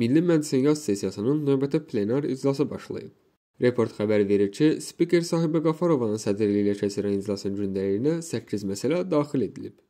Milli Məclisin yaz sessiyasının növbəti plenar iclası başlayıb. Report xəbər verir ki, spiker Sahibə Qafarovanın sədrliyi ilə keçirilən iclasın gündəliyinə 8 məsələ daxil edilib.